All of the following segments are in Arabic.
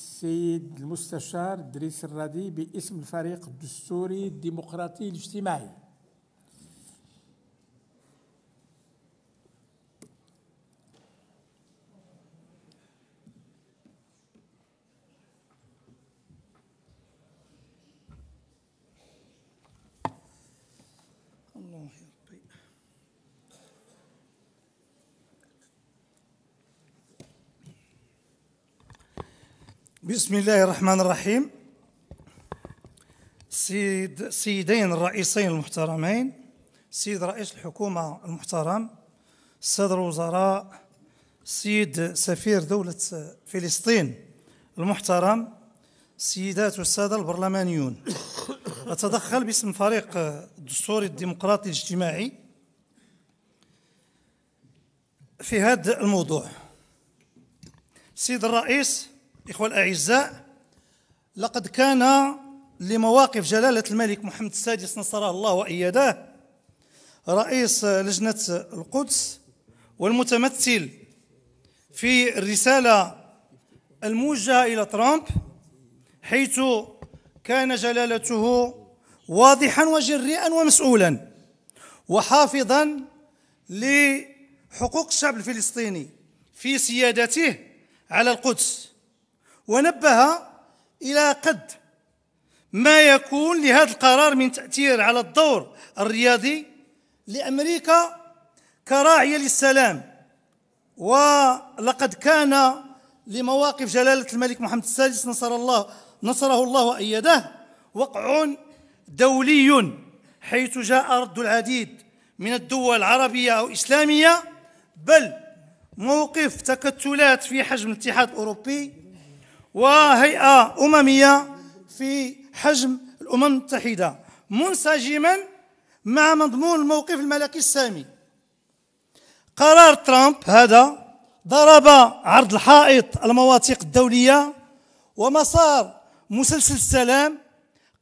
السيد المستشار دريس الرادي باسم الفريق الدستوري الديمقراطي الاجتماعي بسم الله الرحمن الرحيم سيد سيدين الرئيسين المحترمين سيد رئيس الحكومة المحترم السادة الوزراء سيد سفير دولة فلسطين المحترم السيدات والسادة البرلمانيون أتدخل باسم فريق الدستوري الديمقراطي الاجتماعي في هذا الموضوع سيد الرئيس إخوة الأعزاء لقد كان لمواقف جلالة الملك محمد السادس نصره الله وإياداه رئيس لجنة القدس والمتمثل في الرسالة الموجهة إلى ترامب حيث كان جلالته واضحا وجريئا ومسؤولا وحافظا لحقوق الشعب الفلسطيني في سيادته على القدس ونبه إلى قد ما يكون لهذا القرار من تأثير على الدور الرياضي لأمريكا كراعية للسلام ولقد كان لمواقف جلالة الملك محمد السادس نصر الله نصره الله وأيده وقع دولي حيث جاء رد العديد من الدول العربية أو الإسلامية بل موقف تكتلات في حجم الاتحاد الأوروبي وهيئة أممية في حجم الأمم المتحدة منسجما مع مضمون الموقف الملكي السامي قرار ترامب هذا ضرب عرض الحائط المواثيق الدولية ومسار مسلسل السلام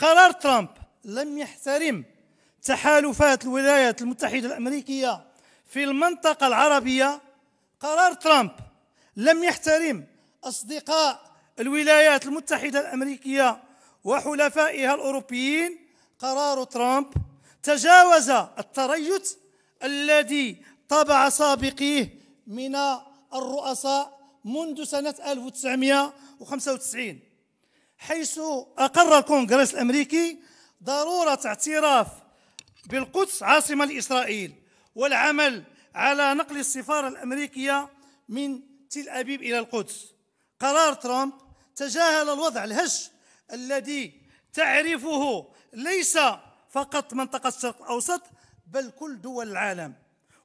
قرار ترامب لم يحترم تحالفات الولايات المتحدة الأمريكية في المنطقة العربية قرار ترامب لم يحترم أصدقاء الولايات المتحدة الأمريكية وحلفائها الأوروبيين قرار ترامب تجاوز التريث الذي طبع سابقيه من الرؤساء منذ سنة 1995 حيث أقر الكونغرس الأمريكي ضرورة اعتراف بالقدس عاصمة لإسرائيل والعمل على نقل السفارة الأمريكية من تل أبيب إلى القدس قرار ترامب تجاهل الوضع الهش الذي تعرفه ليس فقط منطقة الشرق الأوسط بل كل دول العالم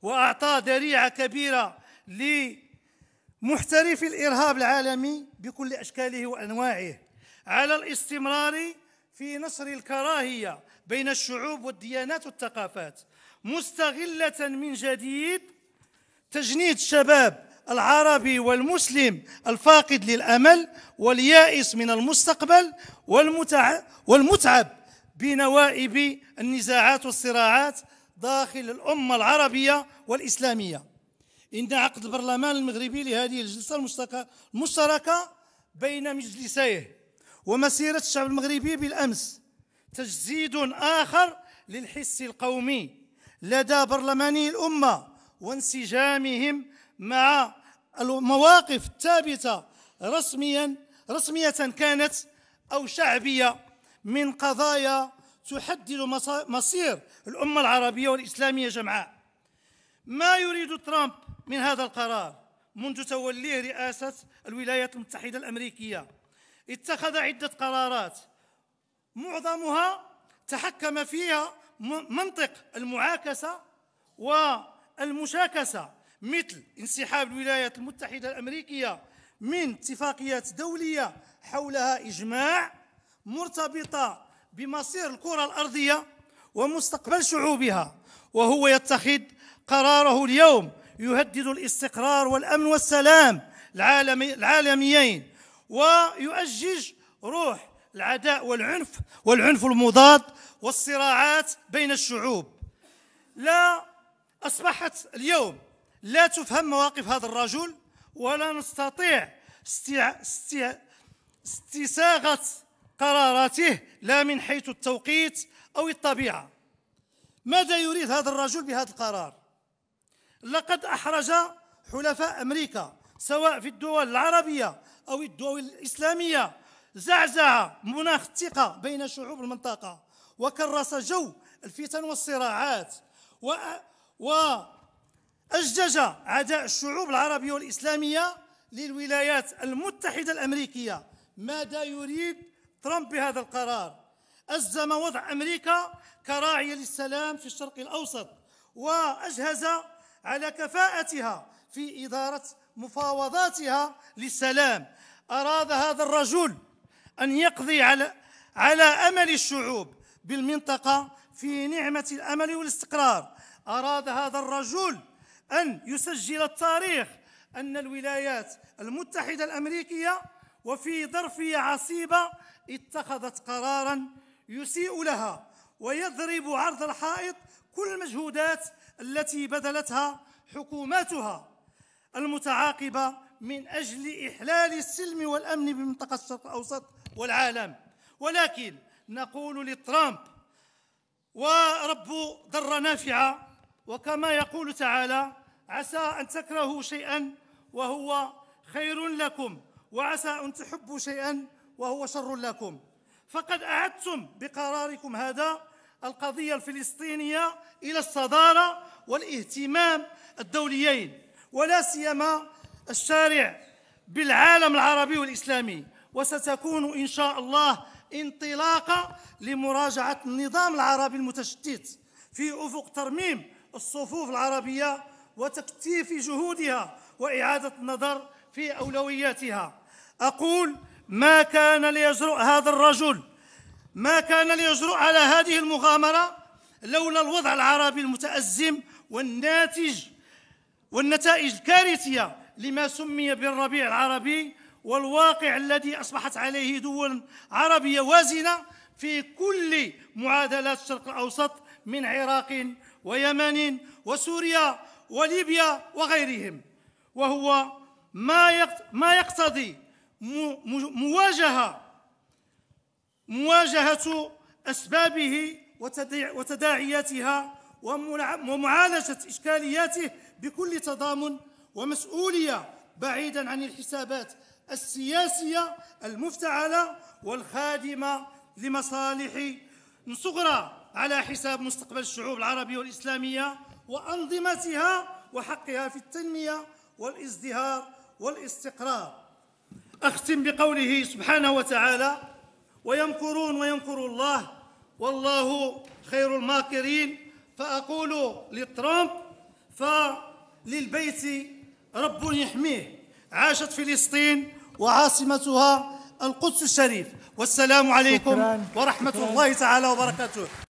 وأعطى ذريعة كبيرة لمحترف الإرهاب العالمي بكل أشكاله وأنواعه على الاستمرار في نصر الكراهية بين الشعوب والديانات والثقافات مستغلة من جديد تجنيد الشباب العربي والمسلم الفاقد للامل واليائس من المستقبل والمتعب بنوائب النزاعات والصراعات داخل الامه العربيه والاسلاميه. ان عقد البرلمان المغربي لهذه الجلسه المشتركه بين مجلسيه ومسيره الشعب المغربي بالامس تجسيد اخر للحس القومي لدى برلماني الامه وانسجامهم مع المواقف الثابته رسميا رسميه كانت او شعبيه من قضايا تحدد مصير الامه العربيه والاسلاميه جمعاء ما يريد ترامب من هذا القرار منذ توليه رئاسه الولايات المتحده الامريكيه اتخذ عده قرارات معظمها تحكم فيها منطق المعاكسه والمشاكسه مثل انسحاب الولايات المتحدة الأمريكية من اتفاقيات دولية حولها إجماع مرتبطة بمصير الكرة الأرضية ومستقبل شعوبها وهو يتخذ قراره اليوم يهدد الاستقرار والأمن والسلام العالمي العالميين ويؤجج روح العداء والعنف والعنف المضاد والصراعات بين الشعوب لا أصبحت اليوم لا تفهم مواقف هذا الرجل ولا نستطيع استيع... استيع... استساغة قراراته لا من حيث التوقيت أو الطبيعة ماذا يريد هذا الرجل بهذا القرار لقد أحرج حلفاء أمريكا سواء في الدول العربية أو الدول الإسلامية زعزع مناخ الثقة بين شعوب المنطقة وكرس جو الفتن والصراعات و... و... أجج عداء الشعوب العربية والإسلامية للولايات المتحدة الأمريكية ماذا يريد ترامب بهذا القرار أزم وضع أمريكا كراعية للسلام في الشرق الأوسط وأجهز على كفاءتها في إدارة مفاوضاتها للسلام أراد هذا الرجل أن يقضي على على أمل الشعوب بالمنطقة في نعمة الأمل والاستقرار أراد هذا الرجل أن يسجل التاريخ أن الولايات المتحدة الأمريكية وفي ظرفية عصيبة اتخذت قرارا يسيء لها ويضرب عرض الحائط كل المجهودات التي بذلتها حكوماتها المتعاقبة من أجل إحلال السلم والأمن بمنطقة الشرق الأوسط والعالم ولكن نقول لترامب ورب ضرة نافعة وكما يقول تعالى عسى أن تكرهوا شيئا وهو خير لكم وعسى أن تحبوا شيئا وهو شر لكم فقد أعدتم بقراركم هذا القضية الفلسطينية إلى الصدارة والاهتمام الدوليين ولا سيما الشارع بالعالم العربي والإسلامي وستكون إن شاء الله انطلاقة لمراجعة النظام العربي المتشتت في أفق ترميم الصفوف العربية وتكثيف جهودها وإعادة النظر في أولوياتها أقول ما كان ليجرؤ هذا الرجل ما كان ليجرؤ على هذه المغامرة لولا الوضع العربي المتأزم والناتج والنتائج الكارثية لما سمي بالربيع العربي والواقع الذي أصبحت عليه دول عربية وازنة في كل معادلات الشرق الأوسط من عراق ويمن وسوريا وليبيا وغيرهم وهو ما ما يقتضي مواجهه مواجهه اسبابه وتداعياتها ومعالجه اشكالياته بكل تضامن ومسؤوليه بعيدا عن الحسابات السياسيه المفتعله والخادمه لمصالح صغرى على حساب مستقبل الشعوب العربيه والاسلاميه وأنظمتها وحقها في التنمية والازدهار والاستقرار أختم بقوله سبحانه وتعالى ويمكرون ويمكر الله والله خير الماكرين فأقول لترامب فللبيت رب يحميه عاشت فلسطين وعاصمتها القدس الشريف والسلام عليكم شكرا. ورحمة شكرا. الله تعالى وبركاته